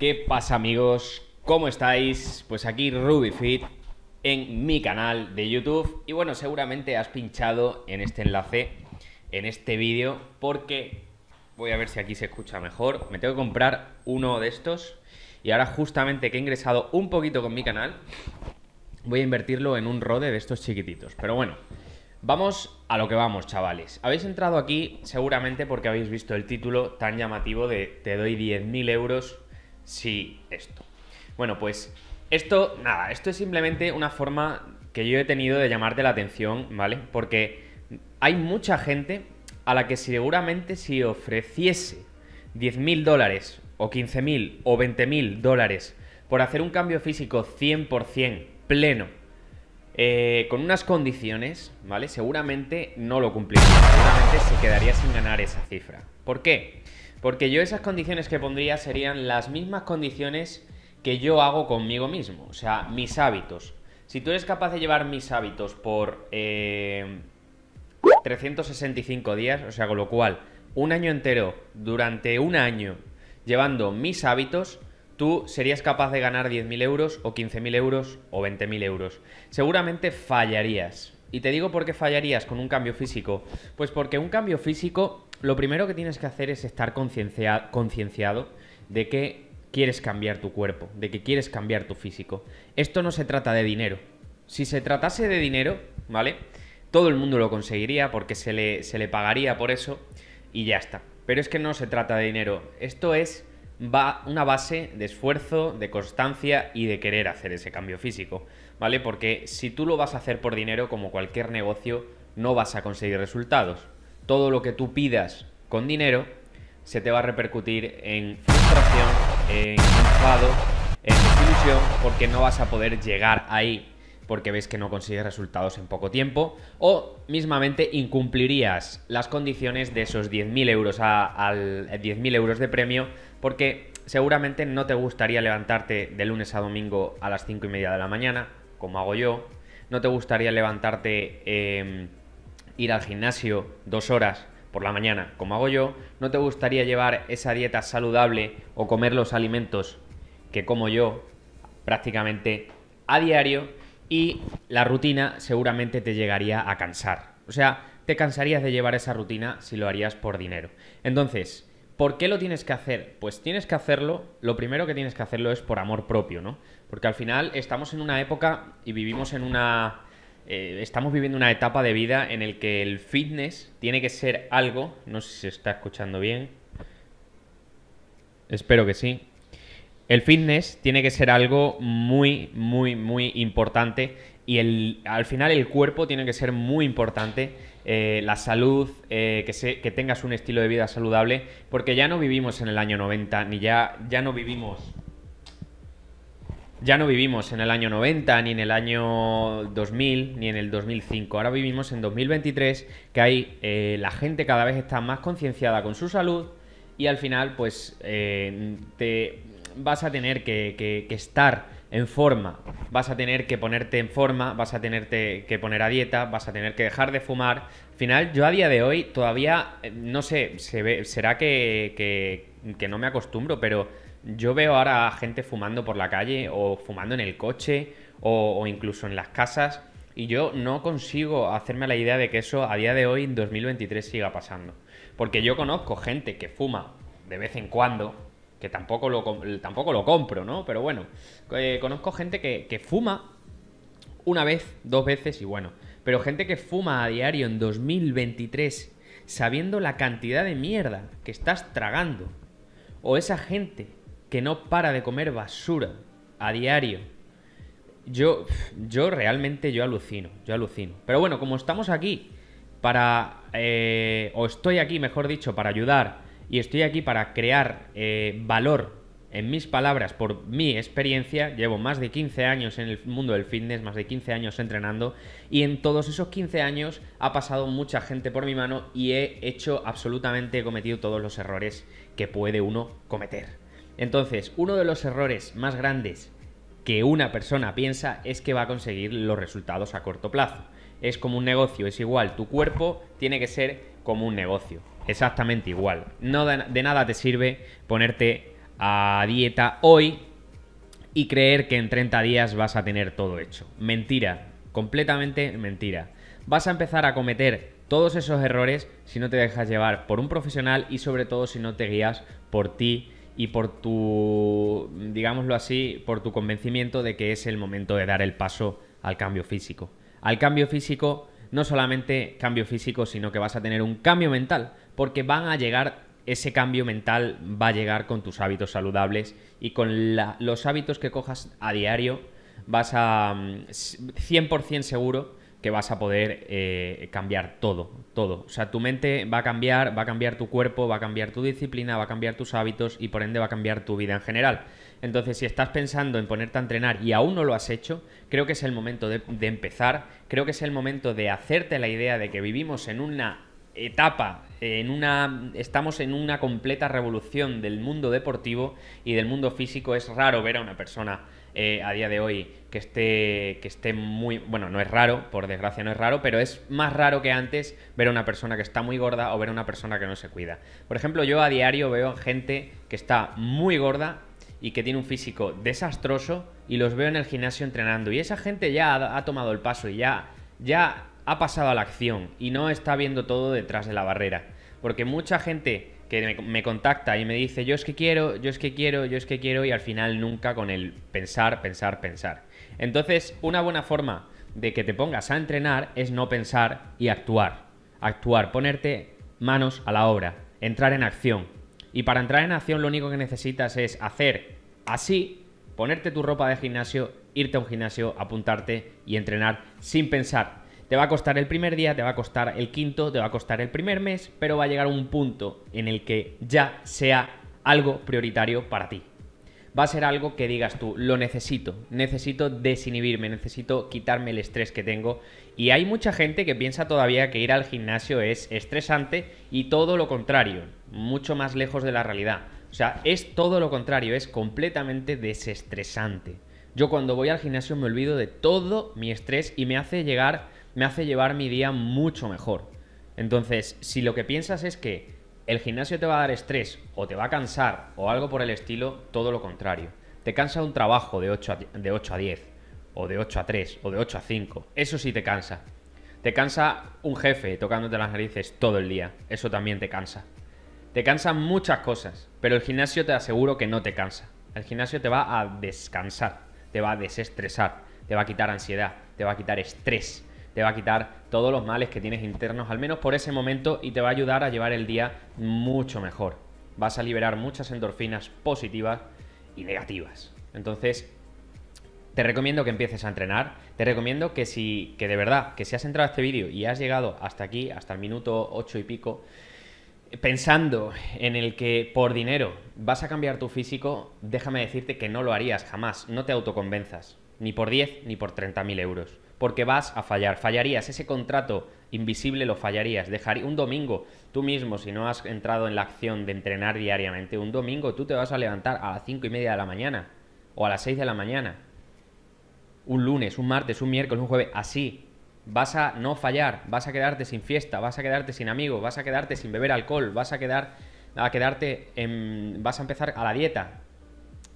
¿Qué pasa amigos? ¿Cómo estáis? Pues aquí RubyFit en mi canal de YouTube y bueno, seguramente has pinchado en este enlace, en este vídeo, porque voy a ver si aquí se escucha mejor. Me tengo que comprar uno de estos y ahora justamente que he ingresado un poquito con mi canal, voy a invertirlo en un rode de estos chiquititos. Pero bueno, Vamos a lo que vamos, chavales. Habéis entrado aquí seguramente porque habéis visto el título tan llamativo de Te doy 10.000 euros sí esto. Bueno, pues esto, nada, esto es simplemente una forma que yo he tenido de llamarte la atención, ¿vale? Porque hay mucha gente a la que seguramente si ofreciese 10.000 dólares o 15.000 o 20.000 dólares por hacer un cambio físico 100% pleno eh, con unas condiciones, ¿vale? Seguramente no lo cumpliría. Seguramente se quedaría sin ganar esa cifra. ¿Por qué? Porque yo esas condiciones que pondría serían las mismas condiciones que yo hago conmigo mismo. O sea, mis hábitos. Si tú eres capaz de llevar mis hábitos por 365 eh, días, o sea, con lo cual, un año entero, durante un año, llevando mis hábitos, tú serías capaz de ganar 10.000 euros o 15.000 euros o 20.000 euros. Seguramente fallarías. Y te digo por qué fallarías con un cambio físico. Pues porque un cambio físico, lo primero que tienes que hacer es estar concienciado de que quieres cambiar tu cuerpo, de que quieres cambiar tu físico. Esto no se trata de dinero. Si se tratase de dinero, ¿vale? Todo el mundo lo conseguiría porque se se le pagaría por eso y ya está. Pero es que no se trata de dinero. Esto es va una base de esfuerzo, de constancia y de querer hacer ese cambio físico, ¿vale? Porque si tú lo vas a hacer por dinero, como cualquier negocio, no vas a conseguir resultados. Todo lo que tú pidas con dinero se te va a repercutir en frustración, en enfado, en desilusión, porque no vas a poder llegar ahí porque ves que no consigues resultados en poco tiempo, o mismamente incumplirías las condiciones de esos 10.000 euros a, 10.000 euros de premio porque seguramente no te gustaría levantarte de lunes a domingo a las 5 y media de la mañana, como hago yo, no te gustaría levantarte, em, ir al gimnasio dos horas por la mañana, como hago yo, no te gustaría llevar esa dieta saludable o comer los alimentos que como yo prácticamente a diario y la rutina seguramente te llegaría a cansar. O sea, te cansarías de llevar esa rutina si lo harías por dinero. Entonces, ¿Por qué lo tienes que hacer? Pues tienes que hacerlo, lo primero que tienes que hacerlo es por amor propio, ¿no? Porque al final estamos en una época y vivimos en una... Eh, estamos viviendo una etapa de vida en el que el fitness tiene que ser algo, no sé si se está escuchando bien, espero que sí, el fitness tiene que ser algo muy, muy, muy importante y el, al final el cuerpo tiene que ser muy importante eh, la salud, eh, que, tengas un estilo de vida saludable, porque ya no vivimos en el año 90, ni ya, ya no vivimos ya no vivimos en el año 90, ni en el año 2000, ni en el 2005. Ahora vivimos en 2023, que hay, eh, la gente cada vez está más concienciada con su salud y al final pues te vas a tener que estar en forma, vas a tener que ponerte en forma, vas a tenerte que poner a dieta, vas a tener que dejar de fumar. Al final, yo a día de hoy todavía, eh, no sé, será que, que, no me acostumbro, pero yo veo ahora a gente fumando por la calle o fumando en el coche o, o incluso en las casas y yo no consigo hacerme la idea de que eso a día de hoy, en 2023, siga pasando. Porque yo conozco gente que fuma de vez en cuando, que tampoco lo, tampoco lo compro, ¿no? Pero bueno, eh, conozco gente que, fuma una vez, dos veces y bueno, pero gente que fuma a diario en 2023 sabiendo la cantidad de mierda que estás tragando, o esa gente que no para de comer basura a diario, yo, yo realmente yo alucino, yo alucino. Pero bueno, como estamos aquí para, eh, o estoy aquí, mejor dicho, para ayudar y estoy aquí para crear eh, valor en mis palabras, por mi experiencia, llevo más de 15 años en el mundo del fitness, más de 15 años entrenando, y en todos esos 15 años ha pasado mucha gente por mi mano y he hecho absolutamente, he cometido todos los errores que puede uno cometer. Entonces, uno de los errores más grandes que una persona piensa es que va a conseguir los resultados a corto plazo. Es como un negocio, es igual, tu cuerpo tiene que ser como un negocio. Exactamente igual. No de, nada te sirve ponerte a dieta hoy y creer que en 30 días vas a tener todo hecho. Mentira, completamente mentira. Vas a empezar a cometer todos esos errores si no te dejas llevar por un profesional y sobre todo si no te guías por ti y por tu, digámoslo así, por tu convencimiento de que es el momento de dar el paso al cambio físico. Al cambio físico no solamente cambio físico, sino que vas a tener un cambio mental, porque van a llegar, ese cambio mental va a llegar con tus hábitos saludables y con los hábitos que cojas a diario, vas a 100% mm, seguro que vas a poder eh, cambiar todo, todo. O sea, tu mente va a cambiar, va a cambiar tu cuerpo, va a cambiar tu disciplina, va a cambiar tus hábitos y por ende va a cambiar tu vida en general. Entonces, si estás pensando en ponerte a entrenar y aún no lo has hecho, creo que es el momento de, empezar, creo que es el momento de hacerte la idea de que vivimos en una etapa, en una, estamos en una completa revolución del mundo deportivo y del mundo físico. Es raro ver a una persona eh, a día de hoy que esté, que esté muy, bueno, no es raro, por desgracia no es raro, pero es más raro que antes ver a una persona que está muy gorda o ver a una persona que no se cuida. Por ejemplo, yo a diario veo gente que está muy gorda y que tiene un físico desastroso y los veo en el gimnasio entrenando. Y esa gente ya ha, tomado el paso y ya, ya ha pasado a la acción y no está viendo todo detrás de la barrera. Porque mucha gente que me, contacta y me dice yo es que quiero, yo es que quiero, yo es que quiero y al final nunca con el pensar, pensar, pensar. Entonces, una buena forma de que te pongas a entrenar es no pensar y actuar. Actuar, ponerte manos a la obra, entrar en acción, y para entrar en acción lo único que necesitas es hacer así, ponerte tu ropa de gimnasio, irte a un gimnasio, apuntarte y entrenar sin pensar. Te va a costar el primer día, te va a costar el quinto, te va a costar el primer mes, pero va a llegar un punto en el que ya sea algo prioritario para ti. Va a ser algo que digas tú, lo necesito, necesito desinhibirme, necesito quitarme el estrés que tengo. Y hay mucha gente que piensa todavía que ir al gimnasio es estresante y todo lo contrario mucho más lejos de la realidad. O sea, es todo lo contrario, es completamente desestresante. Yo cuando voy al gimnasio me olvido de todo mi estrés y me hace llegar, me hace llevar mi día mucho mejor. Entonces, si lo que piensas es que el gimnasio te va a dar estrés o te va a cansar o algo por el estilo, todo lo contrario. Te cansa un trabajo de 8 a, de 8 a 10 o de 8 a 3 o de 8 a 5. Eso sí te cansa. Te cansa un jefe tocándote las narices todo el día. Eso también te cansa. Te cansan muchas cosas, pero el gimnasio te aseguro que no te cansa. El gimnasio te va a descansar, te va a desestresar, te va a quitar ansiedad, te va a quitar estrés, te va a quitar todos los males que tienes internos, al menos por ese momento, y te va a ayudar a llevar el día mucho mejor. Vas a liberar muchas endorfinas positivas y negativas. Entonces, te recomiendo que empieces a entrenar. Te recomiendo que si, que de verdad, que si has entrado a este vídeo y has llegado hasta aquí, hasta el minuto ocho y pico, pensando en el que por dinero vas a cambiar tu físico, déjame decirte que no lo harías jamás, no te autoconvenzas, ni por 10 ni por mil euros, porque vas a fallar, fallarías, ese contrato invisible lo fallarías, dejaría un domingo, tú mismo, si no has entrado en la acción de entrenar diariamente, un domingo tú te vas a levantar a las cinco y media de la mañana o a las 6 de la mañana, un lunes, un martes, un miércoles, un jueves, así, vas a no fallar, vas a quedarte sin fiesta, vas a quedarte sin amigos, vas a quedarte sin beber alcohol, vas a quedar a quedarte vas a empezar a la dieta.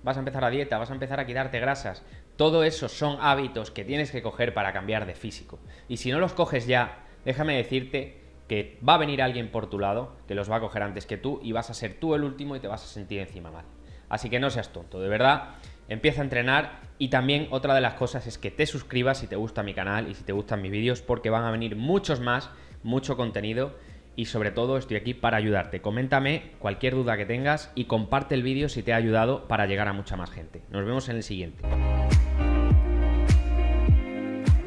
Vas a empezar a dieta, vas a empezar a quitarte grasas. Todo eso son hábitos que tienes que coger para cambiar de físico. Y si no los coges ya, déjame decirte que va a venir alguien por tu lado que los va a coger antes que tú y vas a ser tú el último y te vas a sentir encima mal. Así que no seas tonto, de verdad empieza a entrenar y también otra de las cosas es que te suscribas si te gusta mi canal y si te gustan mis vídeos porque van a venir muchos más, mucho contenido y sobre todo estoy aquí para ayudarte. Coméntame cualquier duda que tengas y comparte el vídeo si te ha ayudado para llegar a mucha más gente. Nos vemos en el siguiente.